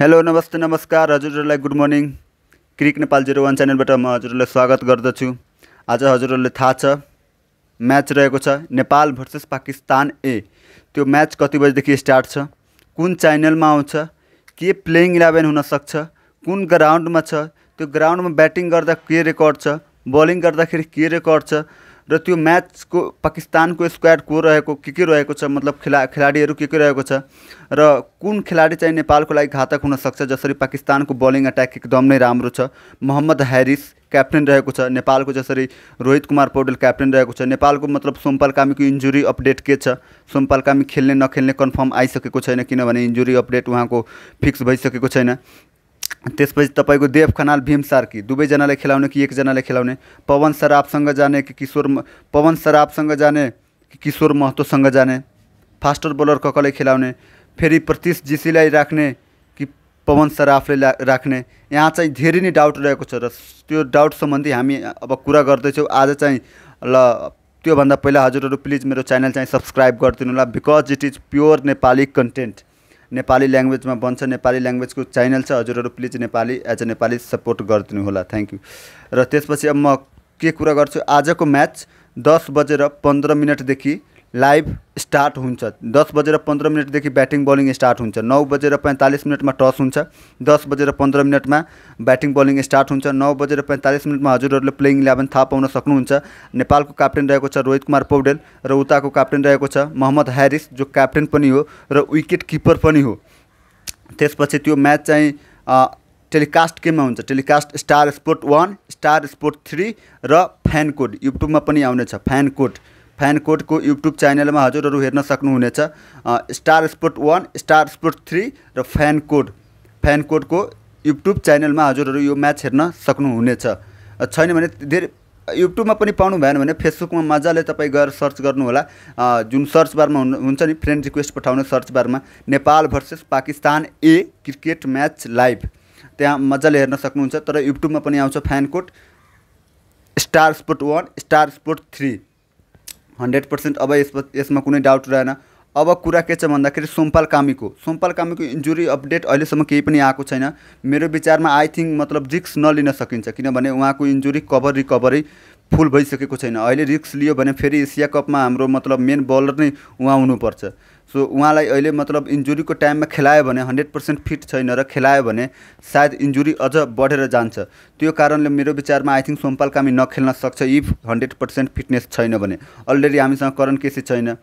hello नमस्ते नमस्कार हजुरहरूलाई good morning Cric Nepal zero one च्यानलबाट म हजुरहरूलाई स्वागत गर्दछु आज हजुरहरूलाई थाहा छ म्याच रहेको छ नेपाल भर्सेस पाकिस्तान ए त्यो म्याच कति बजीदेखि स्टार्ट छ कुन च्यानलमा आउँछ के प्लेइङ इलेभेन हुनसक्छ कुन ग्राउन्डमा छ त्यो ग्राउन्डमा ब्याटिङ गर्दा के रेकर्ड छ बलिङ गर्दाखेरि के रेकर्ड छ र त्यो म्याचको पाकिस्तानको स्क्वाड को रहेको के के रहेको छ मतलब खेला खेलाडीहरू के के रहेको छ र कुन खेलाडी चाहिँ नेपालको लागि घातक हुनसक्छ जसरी पाकिस्तानको बलिङ अट्याक एकदम नै राम्रो छ मोहम्मद ह्यारिस क्याप्टेन रहेको छ नेपालको जसरी रोहित कुमार पौडेल क्याप्टेन रहेको छ नेपालको मतलब सोमपाल कामीको इन्जुरी अपडेट के छ सोमपाल कामी खेल्ने नखेल्ने कन्फर्म आइसकेको छैन किनभने इन्जुरी अपडेट उहाँको फिक्स भइसकेको छैन त्यसपछि तपाईँको देव खनाल भीम सार्की दुवैजनाले खेलाउने कि एकजनाले खेलाउने पवन सरापसँग जाने कि किशोर पवन सरापसँग जाने कि किशोर महतोसँग जाने फास्टर बोलर कसलाई खेलाउने फेरि प्रतिश जिसीलाई राख्ने कि पवन सराफले राख्ने यहाँ चाहिँ धेरै नै डाउट रहेको छ र त्यो डाउट सम्बन्धी हामी अब कुरा गर्दैछौँ आज चाहिँ ल त्योभन्दा पहिला हजुरहरू प्लिज मेरो च्यानल चाहिँ सब्सक्राइब गरिदिनु होला because it is pure Nepali content Nepali ल्याङ्ग्वेजमा बन्छ नेपाली ल्याङ्ग्वेजको च्यानल छ हजुरहरू please Nepali as a Nepali support होला थ्याङ्क यू र त्यसपछि अब म के कुरा गर्छु आजको म्याच दस बजेर पन्ध्र मिनटदेखि लाइभ स्टार्ट हुन्छ दस बजेर पन्ध्र मिनटदेखि ब्याटिङ बलिङ स्टार्ट हुन्छ नौ बजेर पैँतालिस मिनटमा टस हुन्छ दस बजेर पन्ध्र मिनटमा ब्याटिङ बलिङ स्टार्ट हुन्छ नौ बजेर पैँतालिस मिनटमा हजुरहरूले प्लेइङ इलेभेन थाहा पाउन सक्नुहुन्छ नेपालको क्याप्टेन रहेको छ रोहित कुमार पौडेल र उताको क्याप्टेन रहेको छ मोहम्मद ह्यारिस जो क्याप्टेन पनि हो र विकेट किपर पनि हो त्यसपछि त्यो म्याच चाहिँ टेलिकास्ट केमा हुन्छ telecast star sport one star sport three र फ्यान कोड युट्युबमा पनि आउनेछ फ्यान कोड फ्यान कोडको युट्युब च्यानलमा हजुरहरू हेर्न सक्नुहुनेछ star sport one star sport three र फ्यान कोड फ्यान कोडको युट्युब च्यानलमा हजुरहरू यो म्याच हेर्न सक्नुहुनेछ छैन भने धेरै युट्युबमा पनि पाउनु भएन भने फेसबुकमा मजाले तपाईँ गएर सर्च गर्नुहोला जुन सर्च बारमा हुन्छ नि फ्रेन्ड रिक्वेस्ट पठाउने सर्च बारमा Nepal versus Pakistan A cricket match live त्यहाँ मजाले हेर्न सक्नुहुन्छ तर युट्युबमा पनि आउँछ fan code star sport one star sport three hundred percent अब यस यसमा कुनै डाउट रहेन अब कुरा के छ भन्दाखेरि सोमपाल कामीको सोमपाल कामीको इन्जुरी अपडेट अहिलेसम्म केही पनि आएको छैन मेरो विचारमा आई थिङ्क मतलब रिक्स नलिन सकिन्छ किनभने उहाँको इन्जुरी कभर रिकभरी फुल भइसकेको छैन अहिले रिक्स लियो भने फेरि एसिया कपमा हाम्रो मतलब मेन बलर नै उहाँ हुनुपर्छ सो उहाँलाई अहिले मतलब इन्जुरीको टाइममा खेलायो भने हन्ड्रेड पर्सेन्ट फिट छैन र खेलायो भने सायद इन्जुरी अझ बढेर जान्छ त्यो कारणले मेरो विचारमा आई थिङ्क सोमपाल कामी नखेल्न सक्छ इफ हन्ड्रेड पर्सेन्ट फिटनेस छैन भने अलरेडी हामीसँग करण केसी छैन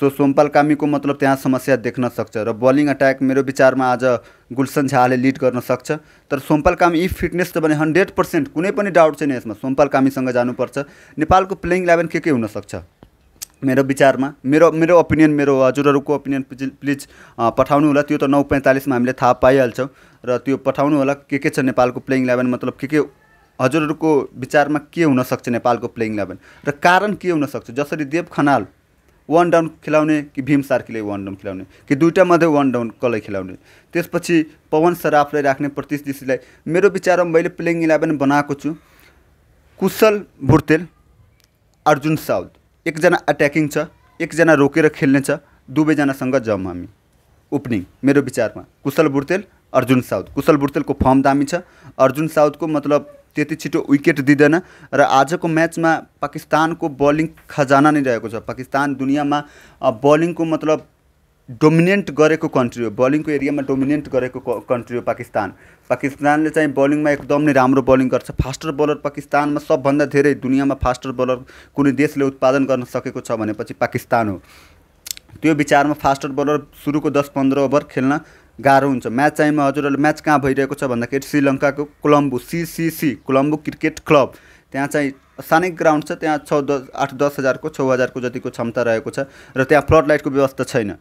सो सोमपाल कामीको मतलब त्यहाँ समस्या देख्न सक्छ र बलिङ अट्याक मेरो विचारमा आज गुलसन झाले लिड गर्न सक्छ तर सोमपाल कामी इफ फिटनेस त भने हन्ड्रेड पर्सेन्ट कुनै पनि डाउट छैन यसमा सोमपाल कामीसँग जानुपर्छ नेपालको प्लेइङ इलेभेन के के हुनसक्छ मेरो विचारमा मेरो मेरो ओपिनियन मेरो हजुरहरूको ओपिनियन प्लिज पठाउनु होला त्यो त नौ पैँतालिसमा हामीले थाहा पाइहाल्छौँ र त्यो पठाउनु होला के के छ नेपालको प्लेइङ इलेभेन मतलब के के हजुरहरूको विचारमा के हुनसक्छ नेपालको प्लेइङ इलेभेन र कारण के हुनसक्छ जसरी देव खनाल वान डाउन खेलाउने कि भीम सार्कीले वान डाउन खेलाउने कि दुइटा मध्ये वान डाउन कसलाई खेलाउने त्यसपछि पवन सराफलाई राख्ने दिशीलाई मेरो विचारमा मैले प्लेइङ इलेभेन बनाएको छु कुशल भुर्तेल अर्जुन साउद एकजना अट्याकिङ छ एकजना रोकेर खेल्ने छ दुवैजनासँग जाउँ हामी ओपनिङ मेरो विचारमा कुशल बुर्तेल अर्जुन साउद कुशल बुर्तेलको फर्म दामी छ अर्जुन साउदको मतलब त्यति छिटो विकेट दिँदैन र आजको म्याचमा पाकिस्तानको बलिङ खजाना नै रहेको छ पाकिस्तान दुनियाँमा बलिङको मतलब डोमिनेन्ट गरेको कन्ट्री हो बलिङको एरियामा डोमिनेन्ट गरेको कन्ट्री हो पाकिस्तान पाकिस्तानले चाहिँ बलिङमा एकदम नै राम्रो बलिङ गर्छ फास्टर बलर पाकिस्तानमा सबभन्दा धेरै दुनियाँमा फास्टर बलर कुनै देशले उत्पादन गर्न सकेको छ भनेपछि पाकिस्तान हो त्यो विचारमा फास्टर बलर सुरुको दस पन्ध्र ओभर खेल्न गाह्रो हुन्छ म्याच चाहिँ म हजुरहरूले म्याच कहाँ भइरहेको छ भन्दाखेरि श्रीलङ्काको Colombo CCC Colombo cricket club त्यहाँ चाहिँ सानै ग्राउन्ड छ त्यहाँ छ दस आठ दस हजारको छ हजारको जतिको क्षमता रहेको छ र त्यहाँ फ्लड लाइटको व्यवस्था छैन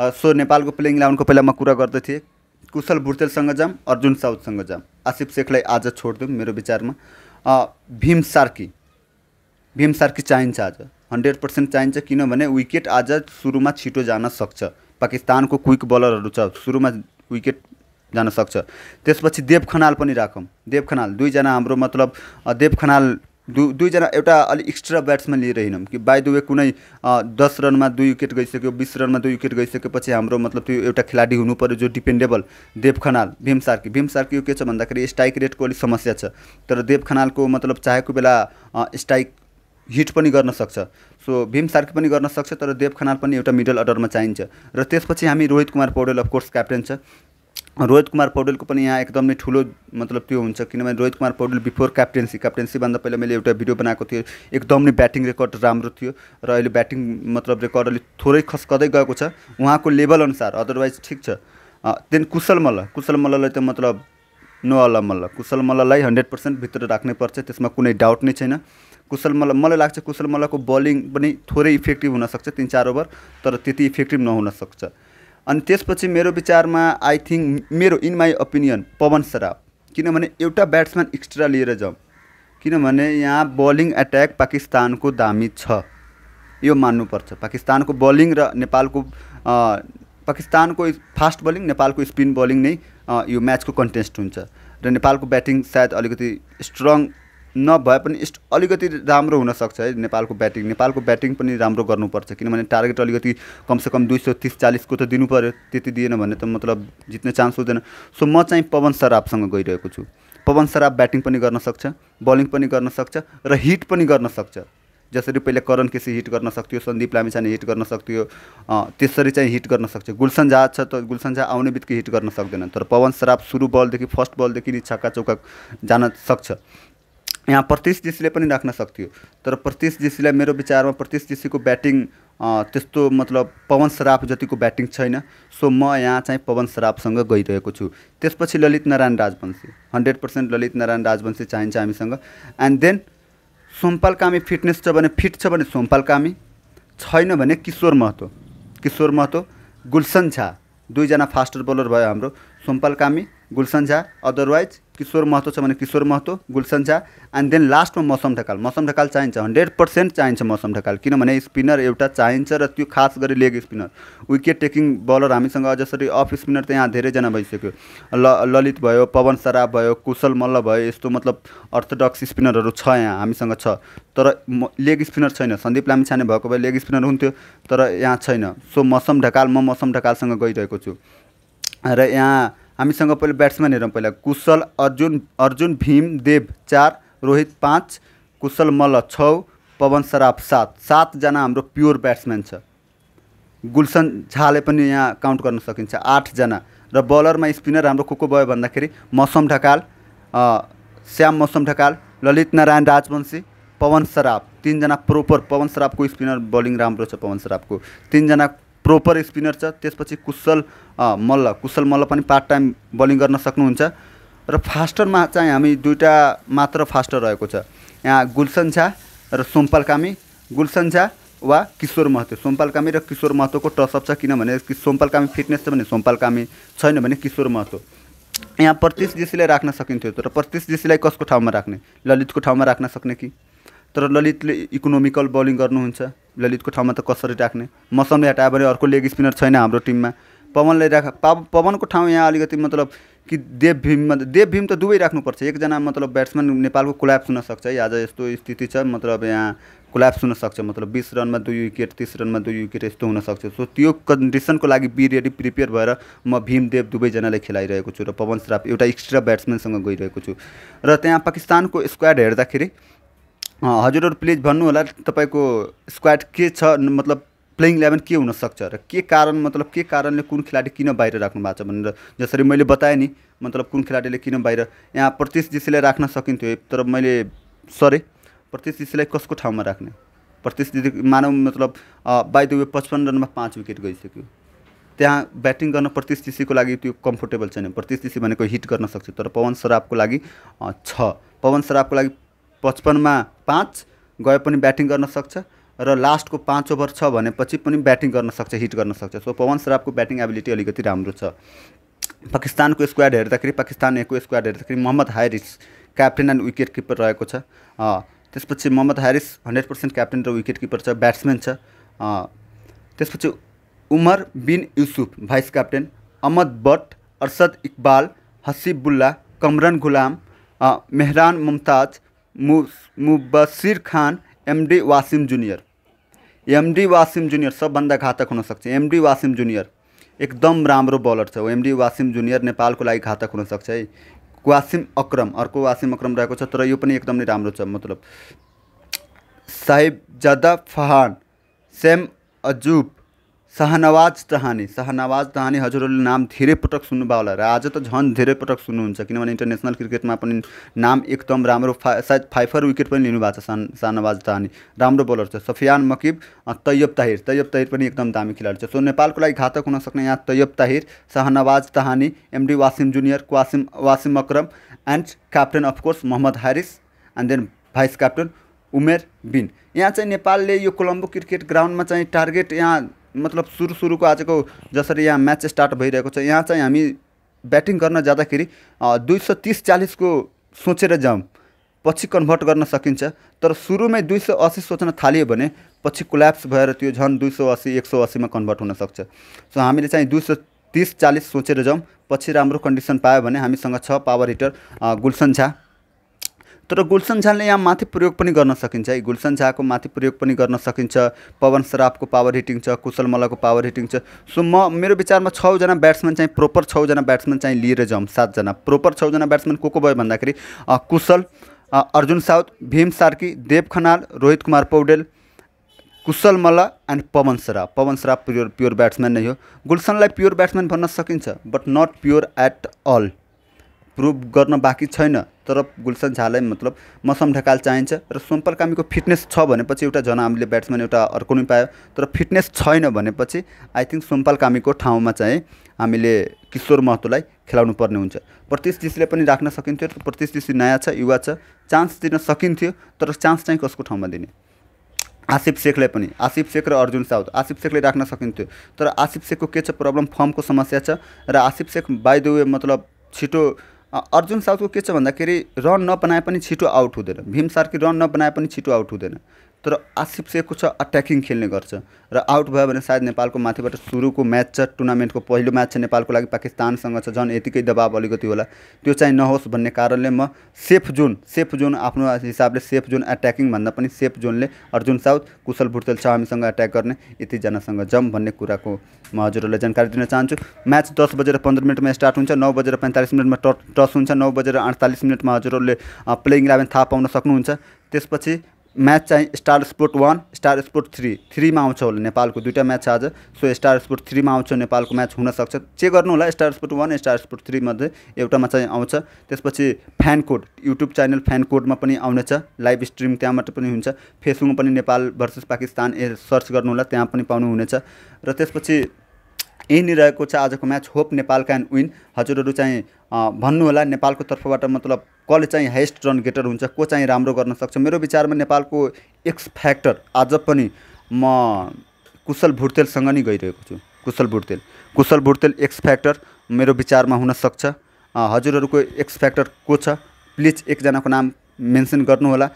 सो नेपालको प्लेइङ इलेभेनको पहिला म कुरा गर्दै कुशल भुर्तेलसँग जाम अर्जुन साउदसँग जाम आसिफ शेखलाई आज छोडिदिउँ मेरो विचारमा भीम सार्की भीम सार्की चाहिन्छ आज हन्ड्रेड पर्सेन्ट चाहिन्छ किनभने विकेट आज सुरुमा छिटो जान सक्छ पाकिस्तानको क्विक बलरहरू छ सुरुमा विकेट जान सक्छ त्यसपछि देव खनाल पनि राखौँ देव खनाल दुईजना हाम्रो मतलब देव खनाल दु दुईजना एउटा अलिक एक्स्ट्रा ब्याट्सम्यान लिएर हिँडौँ कि बाई दुवे कुनै दस रनमा दुई विकेट गइसक्यो बिस रनमा दुई विकेट गइसकेपछि हाम्रो मतलब त्यो एउटा खेलाडी हुनु जो डिपेन्डेबल देव खनाल भीम सार्की भीम सार्की के छ भन्दाखेरि स्ट्राइक रेटको अलिक समस्या छ तर देव खनालको मतलब चाहेको बेला स्ट्राइक हिट पनि गर्न सक्छ सो भीम सार्की पनि गर्न सक्छ तर देव खनाल पनि एउटा मिडल अर्डरमा चाहिन्छ र त्यसपछि हामी रोहित कुमार पौडेल अफकोर्स क्याप्टेन छ रोहित कुमार पौडेलको पनि यहाँ एकदमै ठुलो मतलब त्यो हुन्छ किनभने रोहित कुमार पौडेल बिफोर क्याप्टेन्सी क्याप्टेन्सीभन्दा पहिला मैले एउटा भिडियो बनाएको थिएँ एकदमै ब्याटिङ रेकर्ड राम्रो थियो र अहिले ब्याटिङ मतलब रेकर्ड अलिक थोरै खस्कदै गएको छ उहाँको लेभल अनुसार अदरवाइज ठिक छ देन कुशल मल्ल कुशल मल्ललाई त मतलब नो मल्ल कुशल मल्ललाई हन्ड्रेड पर्सेन्ट राख्नै पर्छ त्यसमा कुनै डाउट नै छैन कुशल मल्ल मलाई लाग्छ कुशल मल्लको बलिङ पनि थोरै इफेक्टिभ हुनसक्छ तिन चार ओभर तर त्यति इफेक्टिभ नहुनसक्छ अनि त्यसपछि मेरो विचारमा आई थिङ्क मेरो in my opinion Pawan Saraf किनभने एउटा ब्याट्सम्यान एक्स्ट्रा लिएर जाउँ किनभने यहाँ बलिङ एट्याक पाकिस्तानको दामी छ यो मान्नुपर्छ पाकिस्तानको बलिङ र नेपालको पाकिस्तानको फास्ट बलिङ नेपालको स्पिन बलिङ नै यो म्याचको कन्टेस्ट हुन्छ र नेपालको ब्याटिङ सायद अलिकति स्ट्रङ नभए पनि इस्ट अलिकति राम्रो हुनसक्छ है नेपालको ब्याटिङ नेपालको ब्याटिङ पनि राम्रो गर्नुपर्छ किनभने टार्गेट अलिकति कमसेकम दुई सौ तिस चालिसको त दिनु पऱ्यो त्यति दिएन भने त मतलब जित्ने चान्स हुँदैन सो म चाहिँ पवन सराफसँग गइरहेको छु पवन सराफ ब्याटिङ पनि गर्न सक्छ बलिङ पनि गर्न सक्छ र हिट पनि गर्न सक्छ जसरी पहिले करण केसी हिट गर्न सक्थ्यो सन्दीप लामिछाने हिट गर्न सक्थ्यो त्यसरी चाहिँ हिट गर्न सक्छ गुलसन झा छ त गुलसन झा आउने बित्तिकै हिट गर्न सक्दैन तर पवन सराफ सुरु बलदेखि फर्स्ट बलदेखि नि छक्का चौका जान सक्छ यहाँ प्रतीश जीषीले पनि राख्न सक्थ्यो तर प्रतीश जीषीलाई मेरो विचारमा प्रतीश जीषीको ब्याटिङ त्यस्तो मतलब पवन सराफ जतिको ब्याटिङ छैन सो म यहाँ चाहिँ पवन सराफसँग गइरहेको छु त्यसपछि ललित नारायण राजवंशी हन्ड्रेड पर्सेन्ट ललित नारायण राजवंशी चाहिन्छ हामीसँग and then Sompal Kami fitness छ भने फिट छ भने सोमपाल कामी छैन भने किशोर महतो किशोर महतो गुलसन झा दुईजना फास्टर बोलर भयो हाम्रो सोमपाल कामी गुलसन झा अदरवाइज किशोर महतो छ भने किशोर महतो गुलसन झा एन्ड देन लास्टमा मौसम ढकाल मौसम ढकाल चाहिन्छ हन्ड्रेड पर्सेन्ट चाहिन्छ मौसम ढकाल किनभने स्पिनर एउटा चाहिन्छ र त्यो खास गरी leg spinner wicket taking bowler हामीसँग जसरी अफ स्पिनर त यहाँ धेरैजना भइसक्यो ल ललित भयो पवन सराफ भयो कुशल मल्ल भयो यस्तो मतलब अर्थोडक्स स्पिनरहरू छ यहाँ हामीसँग छ तर लेग स्पिनर छैन सन्दीप लामिछाने भएको भए लेग स्पिनर हुन्थ्यो तर यहाँ छैन सो मौसम ढकाल म मौसम ढकालसँग गइरहेको छु र यहाँ हामीसँग पहिला ब्याट्सम्यान हेरौँ पहिला कुशल अर्जुन अर्जुन भीम देव चार रोहित पाँच कुशल मल्ल छ पवन सराफ सात सातजना हाम्रो प्योर ब्याट्सम्यान छ गुलसन झाले पनि यहाँ काउन्ट गर्न सकिन्छ आठजना र बलरमा स्पिनर हाम्रो को को भयो भन्दाखेरि मौसम ढकाल श्याम मौसम ढकाल ललित नारायण राजवंशी पवन सराफ तिनजना प्रोपर पवन सराफको स्पिनर बलिङ राम्रो छ पवन सराफको तिनजना प्रोपर स्पिनर छ त्यसपछि कुशल मल्ल कुशल मल्ल पनि पार्ट टाइम बलिङ गर्न सक्नुहुन्छ र फास्टरमा चाहिँ हामी दुइटा मात्र फास्टर रहेको छ यहाँ गुलसन झा र सोमपाल कामी गुलसन झा वा किशोर महतो सोमपाल कामी र किशोर महतोको टसअप छ किनभने कि सोमपाल कामी फिटनेस छ भने सोमपाल कामी छैन भने किशोर महतो यहाँ प्रतिश ऋषिलाई राख्न सकिन्थ्यो तर प्रतिश ऋषिलाई कसको ठाउँमा राख्ने ललितको ठाउँमा राख्न सक्ने कि तर ललितले इकोनोमिकल बलिङ गर्नुहुन्छ ललितको ठाउँमा त कसरी राख्ने मसनले हटायो भने अर्को लेग स्पिनर छैन हाम्रो टिममा पवनले राख पा पवनको ठाउँ यहाँ अलिकति मतलब कि देव भीममा देव भीम त दुवै राख्नुपर्छ एकजना मतलब ब्याट्सम्यान नेपालको कोल्याप्स हुनसक्छ है आज यस्तो स्थिति छ मतलब यहाँ कोल्याप्स हुनसक्छ मतलब बिस रनमा दुई विकेट तिस रनमा दुई विकेट यस्तो हुनसक्छ सो त्यो कन्डिसनको लागि बी रेडी प्रिपेयर भएर म भीम देव दुवैजनालाई खेलाइरहेको छु र पवन श्राप एउटा एक्स्ट्रा ब्याट्सम्यानसँग गइरहेको छु र त्यहाँ पाकिस्तानको स्क्वाड हेर्दाखेरि हजुरहरू प्लिज होला तपाईँको स्क्वाड के छ मतलब प्लेइङ इलेभेन के हुनसक्छ र के कारण मतलब के कारणले कुन खेलाडी किन बाहिर राख्नु भएको छ भनेर जसरी मैले बताएँ नि मतलब कुन खेलाडीले किन बाहिर यहाँ प्रतिश जिसीलाई राख्न सकिन्थ्यो तर मैले सरे प्रतिश कसको ठाउँमा राख्ने प्रतिश दिदी मानव मतलब बाई द वे पचपन्न रनमा पाँच विकेट गइसक्यो त्यहाँ ब्याटिङ गर्न प्रतिश जिसीको लागि त्यो कम्फोर्टेबल छैन प्रतिश दिसी भनेको हिट गर्न सक्छ तर पवन सराफको लागि छ पवन सराफको लागि पचपन्नमा पाँच गए पनि ब्याटिङ गर्न सक्छ र लास्टको पाँच ओभर छ भनेपछि पनि ब्याटिङ गर्न सक्छ हिट गर्न सक्छ सो पवन श्रापको ब्याटिङ एबिलिटी अलिकति राम्रो छ पाकिस्तानको स्क्वाड हेर्दाखेरि पाकिस्तान स्क्वाड हेर्दाखेरि Mohammad Haris captain and wicket keeper रहेको छ त्यसपछि Mohammad Haris hundred percent captain र विकेट किपर छ ब्याट्सम्यान छ त्यसपछि Umar Bin Yousuf vice captain Ahmad Butt Arshad Iqbal Hasibullah Qamran Ghulam Mehran Mumtaz Mubasir Khan MD Wasim junior MD Wasim junior सबभन्दा घातक हुनसक्छ एमडी वासिम जुनियर एकदम राम्रो बलर छ एमडी वासिम जुनियर नेपालको लागि घातक हुनसक्छ है वासिम अक्रम अर्को वासिम अक्रम रहेको छ तर यो पनि एकदमै राम्रो छ मतलब जादा फहान सेम अजुब सहनवाज तहानी सहनवाज तहानी हजुरहरूले नाम धेरै पटक सुन्नुभयो होला र आज त झन् धेरै पटक सुन्नुहुन्छ किनभने इन्टरनेसनल क्रिकेटमा पनि नाम एकदम राम्रो फा सायद फाइफर विकेट पनि लिनुभएको छ सान शाहनवाज तहानी राम्रो बोलर छ सफियान मकिब तैयब ताहिर तैयब ताहिर पनि एकदम दामी खेलाडी छ सो नेपालको लागि घातक हुन सक्ने यहाँ Tayyab Tahir Shahnawaz Dahani MD Wasim junior Qasim Wasim Akram and captain of course Mohammad Haris and then vice captain Umar Bin यहाँ चाहिँ नेपालले यो कोलम्बो क्रिकेट ग्राउन्डमा चाहिँ टार्गेट यहाँ मतलब सुरु सुरुको आजको जसरी यहाँ म्याच स्टार्ट भइरहेको छ यहाँ चाहिँ हामी ब्याटिङ गर्न जाँदाखेरि दुई सय तिस चालिसको सोचेर जाउँ पछि कन्भर्ट गर्न सकिन्छ तर सुरुमै दुई सय असी सोच्न थालियो भने पछि कोल्याप्स भएर त्यो झन् दुई सय असी एक सय असीमा कन्भर्ट हुनसक्छ सो हामीले चाहिँ दुई सय तिस चालिस सोचेर जाउँ पछि राम्रो कन्डिसन पायो भने हामीसँग छ पावर हिटर गुलसन झा तर गुलसन झाले यहाँ माथि प्रयोग पनि गर्न सकिन्छ है गुलसन झाको माथि प्रयोग पनि गर्न सकिन्छ पवन सराफको पावर हिटिङ छ कुशल मल्लको पावर हिटिङ छ सो म मेरो विचारमा छजना ब्याट्सम्यान चाहिँ प्रोपर छजना ब्याट्सम्यान चाहिँ लिएर जाउँ सातजना प्रोपर छजना ब्याट्सम्यान को को भयो भन्दाखेरि Kushal Arjun Saud Bhim Sharki Dev Khanal Rohit Kumar Paudel Kushal Malla and Pawan Saraf Pawan Saraf pure pure batsman नै हो गुलसनलाई प्योर ब्याट्सम्यान भन्न सकिन्छ but not pure at all prove गर्न बाँकी छैन तर गुलसन झालाई मतलब मसम ढकाल चाहिन्छ र सोमपाल कामीको फिटनेस छ भनेपछि एउटा हामीले ब्याट्सम्यान एउटा अर्को नै पायो तर फिटनेस छैन भनेपछि आई थिङ्क सोमपाल कामीको ठाउँमा चाहिँ हामीले किशोर महतोलाई खेलाउनु पर्ने हुन्छ प्रतिश पनि राख्न सकिन्थ्यो प्रतिश ऋषि नयाँ छ युवा छ चान्स दिन सकिन्थ्यो तर चान्स चाहिँ कसको ठाउँमा दिने आसिफ शेखलाई पनि आसिफ शेख र अर्जुन साउद आसिफ शेखले राख्न सकिन्थ्यो तर आसिफ शेखको के छ प्रब्लम फर्मको समस्या छ र Asif Sheikh by the way मतलब छिटो अर्जुन साउथको के छ भन्दाखेरि रन नबनाए पनि छिटो आउट हुँदैन भीम सार्की रन नबनाए पनि छिटो आउट हुँदैन तर आसिफ सेखको छ अट्याकिङ खेल्ने गर्छ र आउट भयो भने सायद नेपालको माथिबाट सुरुको म्याच छ टुर्नामेन्टको पहिलो म्याच छ नेपालको लागि पाकिस्तानसँग छ झन् यतिकै दबाब अलिकति होला त्यो चाहिँ नहोस् भन्ने कारणले म सेफ जोन सेफ जोन आफ्नो हिसाबले सेफ जोन एट्याकिङ भन्दा पनि सेफ जोनले अर्जुन साउथ कुशल छ हामीसँग एट्याक गर्ने यतिजनासँग जम भन्ने कुराको म हजुरहरूलाई जानकारी दिन चाहन्छु म्याच दस बजेर पन्ध्र मिनटमा स्टार्ट हुन्छ नौ बजेर पैँतालिस मिनटमा टस हुन्छ नौ बजेर अडतालिस मिनटमा हजुरहरूले प्लेइङ इलेभेन थाहा पाउन सक्नुहुन्छ त्यसपछि म्याच चाहिँ star sport one star sport three थ्रीमा आउँछ होला नेपालको दुइटा म्याच आज सो स्टार स्पोर्ट थ्रीमा आउँछ नेपालको म्याच हुनसक्छ चेक गर्नु होला star sport one star sport थ्रीमध्ये एउटामा चाहिँ आउँछ त्यसपछि fan code YouTube channel fan कोडमा पनि आउनेछ लाइभ स्ट्रिम त्यहाँबाट पनि हुन्छ फेसबुकमा पनि Nepal versus Pakistan A search गर्नु होला त्यहाँ पनि पाउनुहुनेछ र त्यसपछि यहीँनिर रहेको छ आजको match hope Nepal can win हजुरहरू चाहिँ भन्नुहोला नेपालको तर्फबाट मतलब कसले चाहिँ हाइएस्ट रन गेटर हुन्छ को चाहिँ राम्रो गर्न सक्छ मेरो विचारमा नेपालको एक्स फ्याक्टर आज पनि म कुशल भुटतेलसँग नै गइरहेको छु कुशल भुटतेल कुशल भुटतेल एक्स फ्याक्टर मेरो विचारमा हुनसक्छ हजुरहरूको एक्स फ्याक्टर को छ प्लिज एकजनाको नाम मेन्सन गर्नुहोला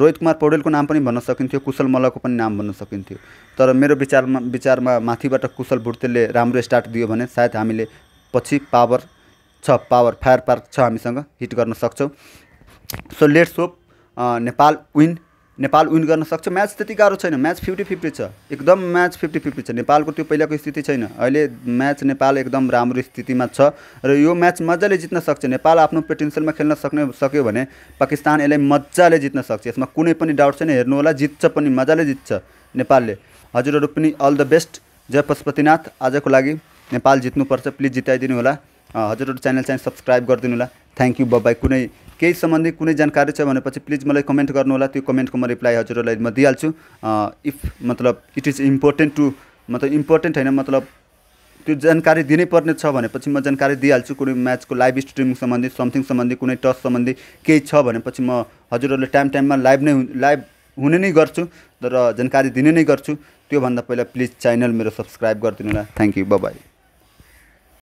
रोहित कुमार पौडेलको नाम पनि भन्न सकिन्थ्यो कुशल मल्लको पनि नाम भन्न सकिन्थ्यो तर मेरो विचारमा विचारमा माथिबाट कुशल भुटतेलले राम्रो स्टार्ट दियो भने सायद हामीले पछि पावर छ पावर फायर पार्क छ हामीसँग हिट गर्न सक्छौँ so let's hope Nepal win Nepal win गर्न सक्छ म्याच त्यति गाह्रो छैन म्याच फिफ्टी फिफ्टी छ एकदम म्याच फिफ्टी फिफ्टी छ नेपालको त्यो पहिलाको स्थिति छैन अहिले म्याच नेपाल एकदम राम्रो स्थितिमा छ र यो म्याच मजाले जित्न सक्छ नेपाल आफ्नो पोटेन्सियलमा खेल्न सक्ने सक्यो भने पाकिस्तान यसलाई मजाले जित्न सक्छ यसमा कुनै पनि डाउट छैन हेर्नु होला जित्छ पनि मजाले जित्छ नेपालले हजुरहरू पनि अल द बेस्ट जय पशुपतिनाथ आजको लागि नेपाल जित्नुपर्छ प्लिज जिताइदिनु होला हजुरहरू च्यानल चाहिँ सब्सक्राइब गरिदिनु होला थ्याङ्क यू बाबाई कुनै केही सम्बन्धी कुनै जानकारी छ भनेपछि प्लिज मलाई कमेन्ट गर्नु होला त्यो कमेन्टको म रिप्लाई हजुरहरूलाई म दिइहाल्छु इफ मतलब इट इज इम्पोर्टेन्ट टु मतलब इम्पोर्टेन्ट होइन मतलब त्यो जानकारी दिनै पर्ने छ भनेपछि म जानकारी दिइहाल्छु कुनै म्याचको लाइभ स्ट्रिमिङ सम्बन्धी समथिङ सम्बन्धी कुनै टच सम्बन्धी केही छ भनेपछि म हजुरहरूले टाइम टाइममा लाइभ नै लाइभ हुने नै गर्छु तर जानकारी दिने नै गर्छु त्योभन्दा पहिला प्लिज च्यानल मेरो सब्सक्राइब गरिदिनु होला थ्याङ्क यू बाई